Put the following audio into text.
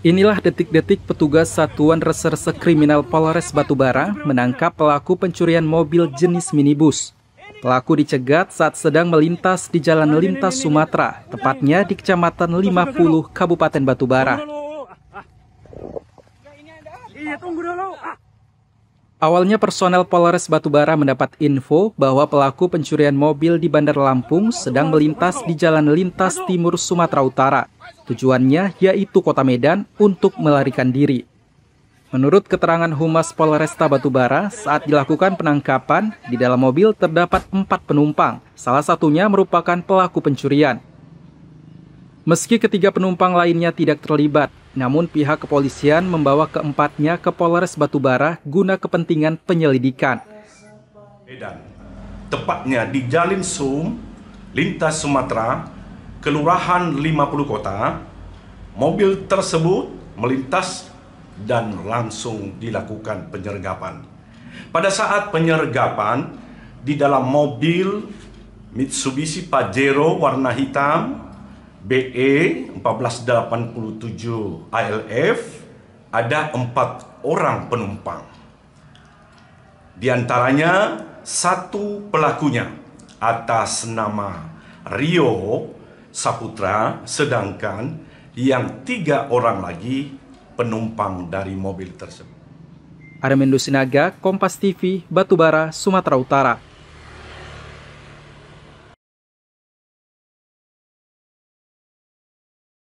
Inilah detik-detik petugas Satuan Reserse Kriminal Polres Batubara menangkap pelaku pencurian mobil jenis minibus. Pelaku dicegat saat sedang melintas di Jalan Lintas Sumatera, tepatnya di Kecamatan 50, Kabupaten Batubara. Iya, tunggu dulu. Ah. Awalnya personel Polres Batubara mendapat info bahwa pelaku pencurian mobil di Bandar Lampung sedang melintas di Jalan Lintas Timur Sumatera Utara. Tujuannya yaitu Kota Medan untuk melarikan diri. Menurut keterangan Humas Polresta Batubara, saat dilakukan penangkapan, di dalam mobil terdapat empat penumpang, salah satunya merupakan pelaku pencurian. Meski ketiga penumpang lainnya tidak terlibat, namun pihak kepolisian membawa keempatnya ke Polres Batubara guna kepentingan penyelidikan. Medan, tepatnya di Jalin Sum, lintas Sumatera, Kelurahan 50 Kota, mobil tersebut melintas dan langsung dilakukan penyergapan. Pada saat penyergapan, di dalam mobil Mitsubishi Pajero warna hitam BE 1487 ALF ada empat orang penumpang. Di antaranya satu pelakunya atas nama Rio Saputra, sedangkan yang tiga orang lagi penumpang dari mobil tersebut. Armando Sinaga, Kompas TV, Batubara, Sumatera Utara.